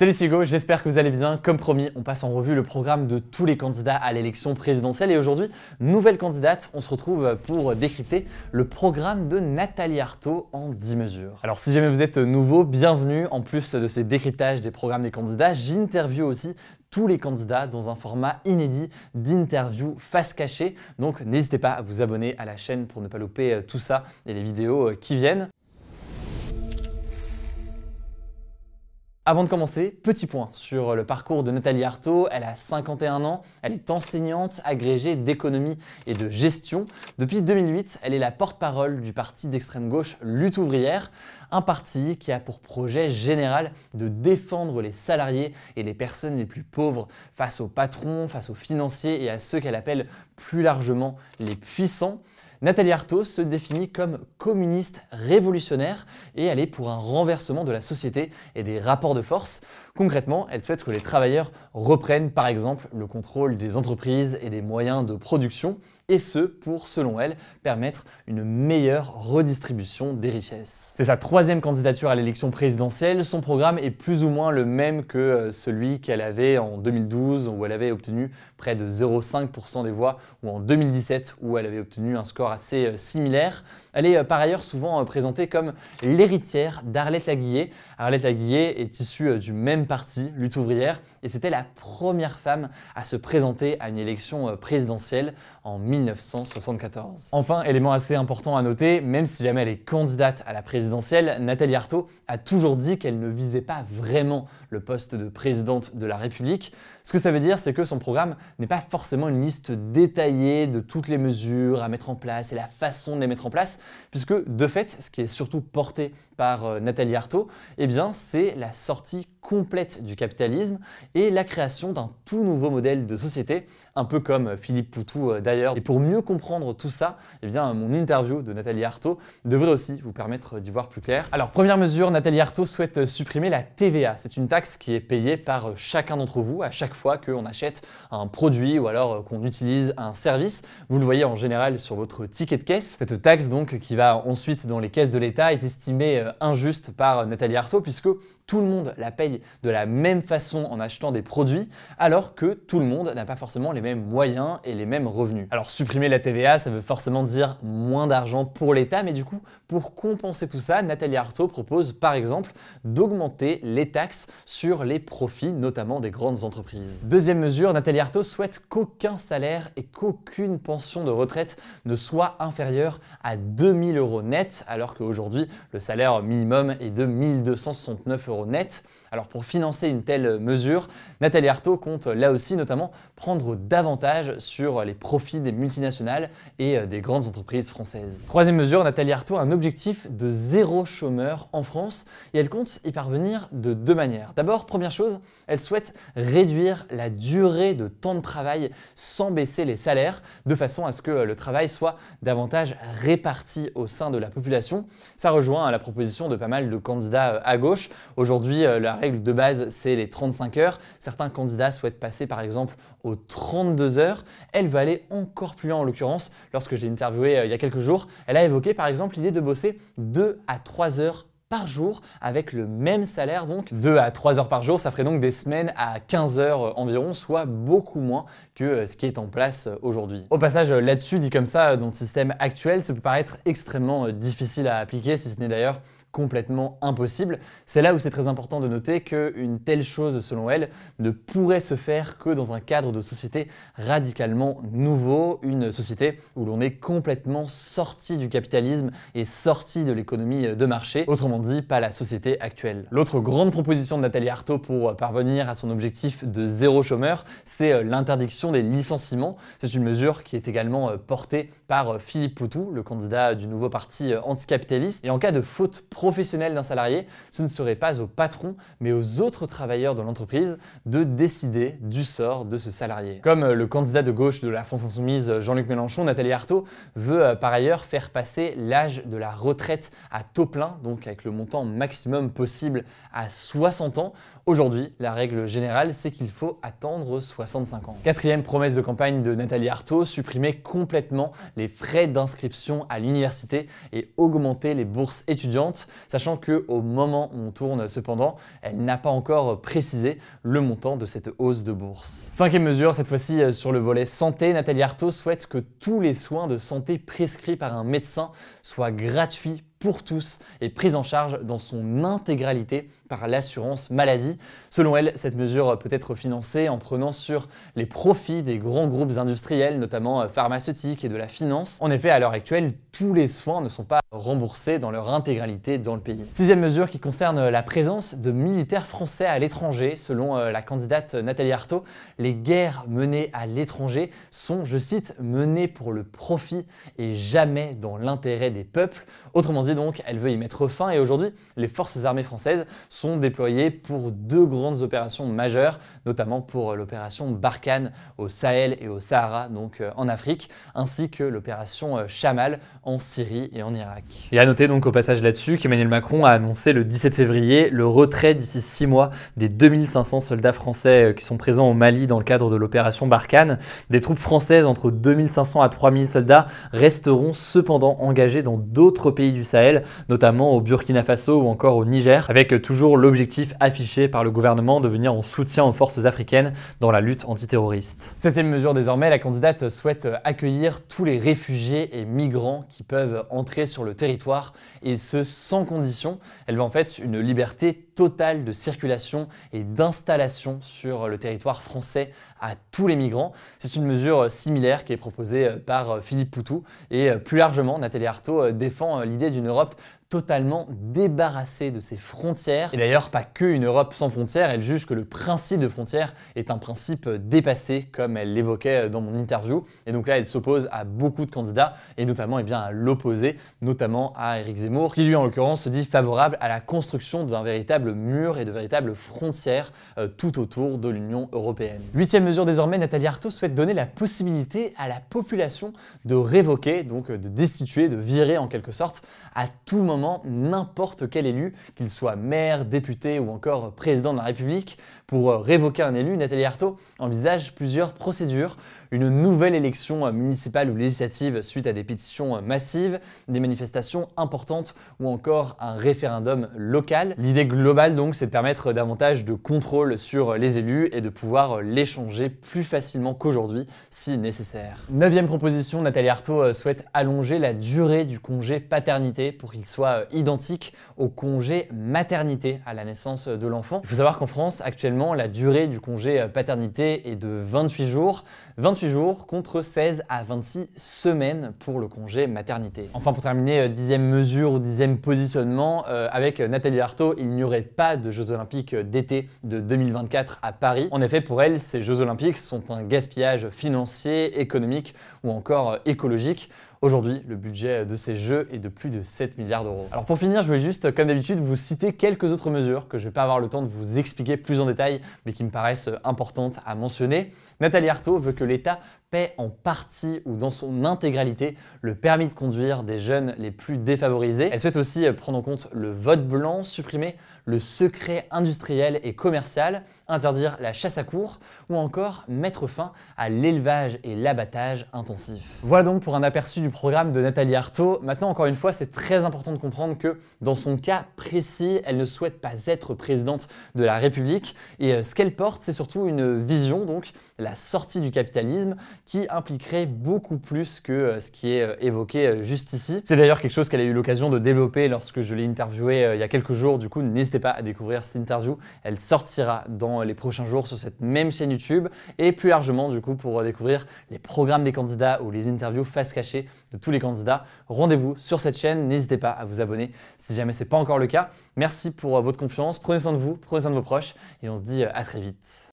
Salut, c'est Hugo, j'espère que vous allez bien. Comme promis, on passe en revue le programme de tous les candidats à l'élection présidentielle. Et aujourd'hui, nouvelle candidate, on se retrouve pour décrypter le programme de Nathalie Arthaud en 10 mesures. Alors si jamais vous êtes nouveau, bienvenue. En plus de ces décryptages des programmes des candidats, j'interview aussi tous les candidats dans un format inédit d'interview face cachée. Donc n'hésitez pas à vous abonner à la chaîne pour ne pas louper euh, tout ça et les vidéos euh, qui viennent. Avant de commencer, petit point sur le parcours de Nathalie Arthaud. Elle a 51 ans, elle est enseignante, agrégée d'économie et de gestion. Depuis 2008, elle est la porte-parole du parti d'extrême gauche Lutte ouvrière, un parti qui a pour projet général de défendre les salariés et les personnes les plus pauvres face aux patrons, face aux financiers et à ceux qu'elle appelle plus largement les puissants. Nathalie Arthaud se définit comme communiste révolutionnaire et elle est pour un renversement de la société et des rapports de force. Concrètement, elle souhaite que les travailleurs reprennent par exemple le contrôle des entreprises et des moyens de production et ce pour, selon elle, permettre une meilleure redistribution des richesses. C'est sa troisième candidature à l'élection présidentielle, son programme est plus ou moins le même que euh, celui qu'elle avait en 2012 où elle avait obtenu près de 0,5% des voix ou en 2017 où elle avait obtenu un score assez euh, similaire. Elle est euh, par ailleurs souvent présentée comme l'héritière d'Arlette Aguillet. Arlette Aguillet est issue du même parti, lutte ouvrière, et c'était la première femme à se présenter à une élection présidentielle en 1974. Enfin, élément assez important à noter, même si jamais elle est candidate à la présidentielle, Nathalie Arthaud a toujours dit qu'elle ne visait pas vraiment le poste de présidente de la République. Ce que ça veut dire, c'est que son programme n'est pas forcément une liste détaillée de toutes les mesures à mettre en place et la façon de les mettre en place, puisque de fait, ce qui est surtout porté par euh, Nathalie Arthaud, eh bien, c'est la sortie complète du capitalisme et la création d'un tout nouveau modèle de société, un peu comme euh, Philippe Poutou euh, d'ailleurs pour mieux comprendre tout ça, eh bien, mon interview de Nathalie Arthaud devrait aussi vous permettre d'y voir plus clair. Alors, première mesure, Nathalie Arthaud souhaite supprimer la TVA. C'est une taxe qui est payée par chacun d'entre vous à chaque fois qu'on achète un produit ou alors euh, qu'on utilise un service. Vous le voyez en général sur votre ticket de caisse. Cette taxe, donc, qui va ensuite dans les caisses de l'État, est estimée euh, injuste par Nathalie Arthaud puisque tout le monde la paye de la même façon en achetant des produits, alors que tout le monde n'a pas forcément les mêmes moyens et les mêmes revenus. Alors, Supprimer la TVA, ça veut forcément dire moins d'argent pour l'État, mais du coup, pour compenser tout ça, Nathalie Arthaud propose par exemple d'augmenter les taxes sur les profits, notamment des grandes entreprises. Deuxième mesure, Nathalie Arthaud souhaite qu'aucun salaire et qu'aucune pension de retraite ne soit inférieure à 2000 euros net, alors qu'aujourd'hui, le salaire minimum est de 1269 euros net. Alors pour financer une telle mesure, Nathalie Arthaud compte là aussi notamment prendre davantage sur les profits des multinationales et euh, des grandes entreprises françaises. Troisième mesure, Nathalie Arthaud a un objectif de zéro chômeur en France et elle compte y parvenir de deux manières. D'abord, première chose, elle souhaite réduire la durée de temps de travail sans baisser les salaires, de façon à ce que euh, le travail soit davantage réparti au sein de la population. Ça rejoint hein, la proposition de pas mal de candidats euh, à gauche. Aujourd'hui, la règle de base, c'est les 35 heures. Certains candidats souhaitent passer par exemple aux 32 heures. Elle va aller encore plus en l'occurrence, lorsque je l'ai euh, il y a quelques jours. Elle a évoqué par exemple l'idée de bosser 2 à 3 heures par jour avec le même salaire donc 2 à 3 heures par jour ça ferait donc des semaines à 15 heures euh, environ soit beaucoup moins que euh, ce qui est en place aujourd'hui. Au passage là-dessus dit comme ça dans le système actuel ça peut paraître extrêmement difficile à appliquer si ce n'est d'ailleurs complètement impossible. C'est là où c'est très important de noter qu'une telle chose, selon elle, ne pourrait se faire que dans un cadre de société radicalement nouveau, une société où l'on est complètement sorti du capitalisme et sorti de l'économie de marché, autrement dit, pas la société actuelle. L'autre grande proposition de Nathalie Arthaud pour parvenir à son objectif de zéro chômeur, c'est euh, l'interdiction des licenciements. C'est une mesure qui est également euh, portée par euh, Philippe Poutou, le candidat du nouveau parti anticapitaliste, et en cas de faute professionnel d'un salarié, ce ne serait pas au patron, mais aux autres travailleurs de l'entreprise de décider du sort de ce salarié. Comme euh, le candidat de gauche de la France Insoumise, euh, Jean-Luc Mélenchon, Nathalie Arthaud, veut euh, par ailleurs faire passer l'âge de la retraite à taux plein, donc avec le montant maximum possible à 60 ans. Aujourd'hui, la règle générale, c'est qu'il faut attendre 65 ans. Quatrième promesse de campagne de Nathalie Arthaud, supprimer complètement les frais d'inscription à l'université et augmenter les bourses étudiantes sachant qu'au moment où on tourne cependant, elle n'a pas encore précisé le montant de cette hausse de bourse. Cinquième mesure, cette fois-ci euh, sur le volet santé, Nathalie Arthaud souhaite que tous les soins de santé prescrits par un médecin soient gratuits pour tous et prise en charge dans son intégralité par l'assurance maladie. Selon elle, cette mesure peut être financée en prenant sur les profits des grands groupes industriels, notamment euh, pharmaceutiques et de la finance. En effet, à l'heure actuelle, tous les soins ne sont pas remboursés dans leur intégralité dans le pays. Sixième mesure qui concerne euh, la présence de militaires français à l'étranger. Selon euh, la candidate Nathalie Arthaud, les guerres menées à l'étranger sont, je cite, menées pour le profit et jamais dans l'intérêt des peuples. Autrement dit, donc, elle veut y mettre fin et aujourd'hui, les forces armées françaises sont déployées pour deux grandes opérations majeures, notamment pour euh, l'opération Barkhane au Sahel et au Sahara, donc euh, en Afrique, ainsi que l'opération euh, Chamal en Syrie et en Irak. Et à noter donc au passage là-dessus qu'Emmanuel Macron a annoncé le 17 février le retrait d'ici six mois des 2500 soldats français qui sont présents au Mali dans le cadre de l'opération Barkhane. Des troupes françaises entre 2500 à 3000 soldats resteront cependant engagées dans d'autres pays du Sahel notamment au Burkina Faso ou encore au Niger, avec toujours l'objectif affiché par le gouvernement de venir en soutien aux forces africaines dans la lutte antiterroriste. Septième mesure désormais, la candidate souhaite accueillir tous les réfugiés et migrants qui peuvent entrer sur le territoire, et ce sans condition. Elle veut en fait une liberté total de circulation et d'installation sur le territoire français à tous les migrants. C'est une mesure euh, similaire qui est proposée euh, par euh, Philippe Poutou et plus largement, Nathalie Arthaud défend l'idée d'une Europe totalement débarrassée de ses frontières. Et d'ailleurs, pas qu'une Europe sans frontières, elle juge que le principe de frontières est un principe dépassé, comme elle l'évoquait dans mon interview. Et donc là, elle s'oppose à beaucoup de candidats, et notamment et eh bien, à l'opposé, notamment à Éric Zemmour, qui lui, en l'occurrence, se dit favorable à la construction d'un véritable mur et de véritables frontières euh, tout autour de l'Union européenne. Huitième mesure désormais, Nathalie Arthaud souhaite donner la possibilité à la population de révoquer, donc de destituer, de virer en quelque sorte, à tout moment n'importe quel élu, qu'il soit maire, député ou encore président de la République. Pour euh, révoquer un élu, Nathalie Arthaud envisage plusieurs procédures une nouvelle élection municipale ou législative suite à des pétitions massives, des manifestations importantes ou encore un référendum local. L'idée globale donc c'est de permettre davantage de contrôle sur les élus et de pouvoir l'échanger plus facilement qu'aujourd'hui si nécessaire. Neuvième proposition, Nathalie Arthaud euh, souhaite allonger la durée du congé paternité pour qu'il soit euh, identique au congé maternité à la naissance de l'enfant. Il faut savoir qu'en France actuellement la durée du congé euh, paternité est de 28 jours jours contre 16 à 26 semaines pour le congé maternité. Enfin, pour terminer, euh, dixième mesure ou dixième positionnement, euh, avec Nathalie Arthaud, il n'y aurait pas de Jeux Olympiques d'été de 2024 à Paris. En effet, pour elle, ces Jeux Olympiques sont un gaspillage financier, économique ou encore euh, écologique. Aujourd'hui, le budget de ces jeux est de plus de 7 milliards d'euros. Alors pour finir, je vais juste, euh, comme d'habitude, vous citer quelques autres mesures que je ne vais pas avoir le temps de vous expliquer plus en détail, mais qui me paraissent euh, importantes à mentionner. Nathalie Arthaud veut que l'État paie en partie ou dans son intégralité le permis de conduire des jeunes les plus défavorisés. Elle souhaite aussi prendre en compte le vote blanc, supprimer le secret industriel et commercial, interdire la chasse à cours ou encore mettre fin à l'élevage et l'abattage intensif. Voilà donc pour un aperçu du programme de Nathalie Arthaud. Maintenant, encore une fois, c'est très important de comprendre que dans son cas précis, elle ne souhaite pas être présidente de la République et euh, ce qu'elle porte, c'est surtout une vision, donc la sortie du capitalisme qui impliquerait beaucoup plus que euh, ce qui est euh, évoqué euh, juste ici. C'est d'ailleurs quelque chose qu'elle a eu l'occasion de développer lorsque je l'ai interviewée il y a quelques jours. Du coup, n'hésitez pas à découvrir cette interview. Elle sortira dans les prochains jours sur cette même chaîne YouTube et plus largement, du coup, pour découvrir les programmes des candidats ou les interviews face cachée de tous les candidats. Rendez-vous sur cette chaîne. N'hésitez pas à vous abonner si jamais ce n'est pas encore le cas. Merci pour votre confiance. Prenez soin de vous, prenez soin de vos proches et on se dit à très vite.